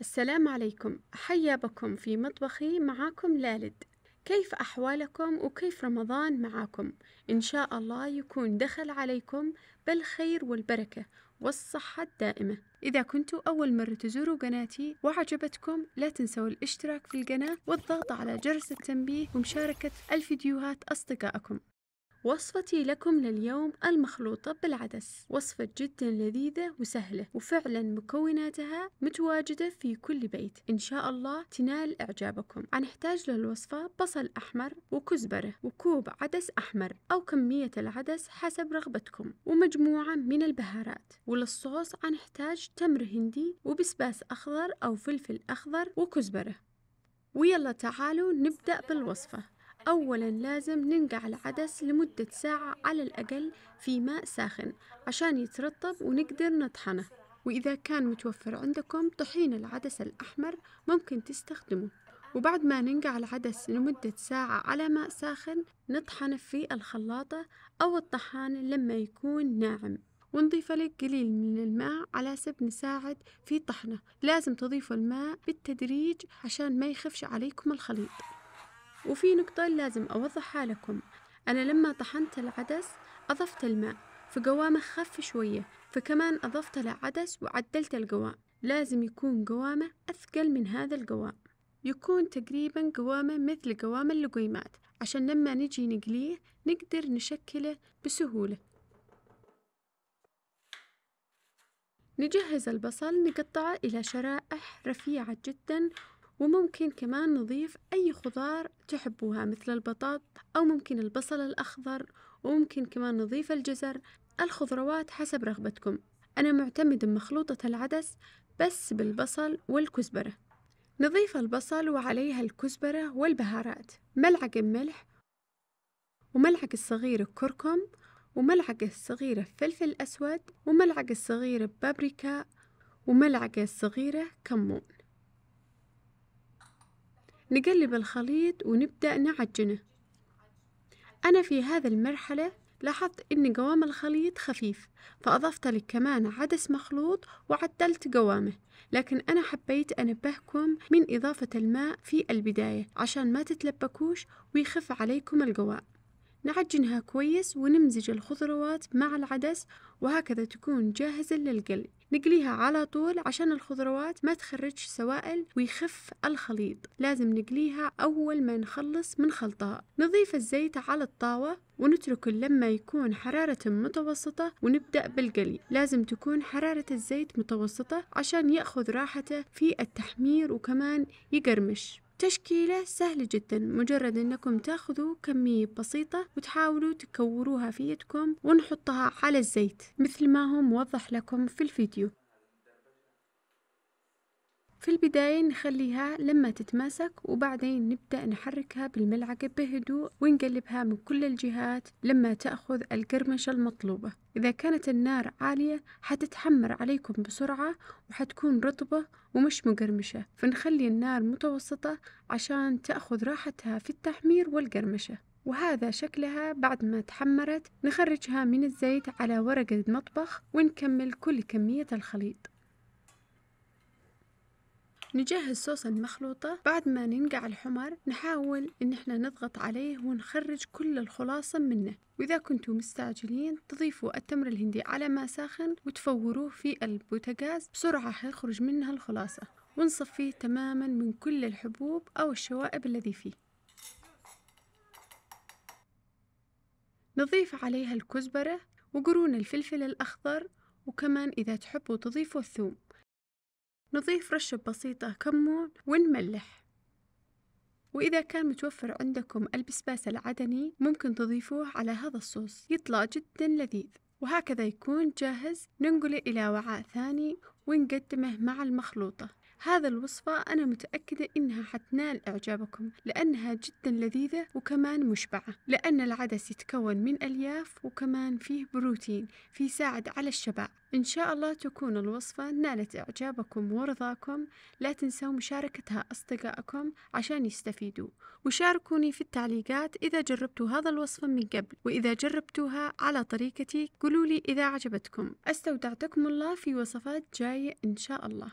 السلام عليكم حيا بكم في مطبخي معاكم لالد كيف أحوالكم وكيف رمضان معاكم إن شاء الله يكون دخل عليكم بالخير والبركة والصحة الدائمة إذا كنتوا أول مرة تزوروا قناتي وعجبتكم لا تنسوا الاشتراك في القناة والضغط على جرس التنبيه ومشاركة الفيديوهات أصدقائكم وصفتي لكم لليوم المخلوطة بالعدس وصفة جدا لذيذة وسهلة وفعلا مكوناتها متواجدة في كل بيت إن شاء الله تنال إعجابكم هنحتاج للوصفة بصل أحمر وكزبرة وكوب عدس أحمر أو كمية العدس حسب رغبتكم ومجموعة من البهارات وللصوص هنحتاج تمر هندي وبسباس أخضر أو فلفل أخضر وكزبرة ويلا تعالوا نبدأ بالوصفة أولا لازم ننقع العدس لمدة ساعة على الأقل في ماء ساخن عشان يترطب ونقدر نطحنه وإذا كان متوفر عندكم طحين العدس الأحمر ممكن تستخدمه وبعد ما ننقع العدس لمدة ساعة على ماء ساخن نطحنه في الخلاطة أو الطحان لما يكون ناعم ونضيف لك قليل من الماء على سب نساعد في طحنه لازم تضيفوا الماء بالتدريج عشان ما يخفش عليكم الخليط وفي نقطة لازم أوضحها لكم أنا لما طحنت العدس أضفت الماء فقوامه خف شوية فكمان أضفت له عدس وعدلت القوام لازم يكون قوامه أثقل من هذا القوام يكون تقريبا قوامه مثل قوام اللقيمات عشان لما نجي نقليه نقدر نشكله بسهولة نجهز البصل نقطعه إلى شرائح رفيعة جدا وممكن كمان نضيف أي خضار تحبوها مثل البطاط أو ممكن البصل الأخضر وممكن كمان نضيف الجزر الخضروات حسب رغبتكم أنا معتمدة مخلوطة العدس بس بالبصل والكزبرة نضيف البصل وعليها الكزبرة والبهارات ملعقة ملح وملعقة صغيرة كركم وملعقة صغيرة فلفل أسود وملعقة صغيرة بابريكا وملعقة صغيرة كمون نقلب الخليط ونبدأ نعجنه أنا في هذا المرحلة لاحظت أن قوام الخليط خفيف فأضفت لك كمان عدس مخلوط وعدلت قوامه لكن أنا حبيت أنبهكم من إضافة الماء في البداية عشان ما تتلبكوش ويخف عليكم القوام نعجنها كويس ونمزج الخضروات مع العدس وهكذا تكون جاهزة للقلي نقليها على طول عشان الخضروات ما تخرج سوائل ويخف الخليط لازم نقليها أول ما نخلص من خلطها نضيف الزيت على الطاوة ونتركه لما يكون حرارة متوسطة ونبدأ بالقلي لازم تكون حرارة الزيت متوسطة عشان يأخذ راحته في التحمير وكمان يقرمش تشكيله سهل جدا مجرد انكم تاخذوا كمية بسيطة وتحاولوا تكوروها في يدكم ونحطها على الزيت مثل ما هو موضح لكم في الفيديو في البداية نخليها لما تتماسك وبعدين نبدأ نحركها بالملعقة بهدوء ونقلبها من كل الجهات لما تأخذ القرمشة المطلوبة إذا كانت النار عالية حتتحمر عليكم بسرعة وحتكون رطبة ومش مقرمشة فنخلي النار متوسطة عشان تأخذ راحتها في التحمير والقرمشة وهذا شكلها بعد ما تحمرت نخرجها من الزيت على ورقة مطبخ ونكمل كل كمية الخليط نجهز صوص المخلوطة بعد ما ننقع الحمر نحاول إن إحنا نضغط عليه ونخرج كل الخلاصة منه وإذا كنتم مستعجلين تضيفوا التمر الهندي على ما ساخن وتفوروه في البوتاجاز بسرعة حيخرج منها الخلاصة ونصفيه تماما من كل الحبوب أو الشوائب الذي فيه نضيف عليها الكزبرة وقرون الفلفل الأخضر وكمان إذا تحبوا تضيفوا الثوم نضيف رشة بسيطة كمون ونملح وإذا كان متوفر عندكم البسباس العدني ممكن تضيفوه على هذا الصوص يطلع جدا لذيذ وهكذا يكون جاهز ننقله إلى وعاء ثاني ونقدمه مع المخلوطة هذا الوصفة أنا متأكدة إنها حتنال إعجابكم لأنها جدا لذيذة وكمان مشبعة لأن العدس يتكون من ألياف وكمان فيه بروتين فيساعد على الشبع إن شاء الله تكون الوصفة نالت إعجابكم ورضاكم لا تنسوا مشاركتها أصدقائكم عشان يستفيدوا وشاركوني في التعليقات إذا جربتوا هذا الوصفة من قبل وإذا جربتوها على طريقتي قولوا لي إذا عجبتكم استودعتكم الله في وصفات جاية إن شاء الله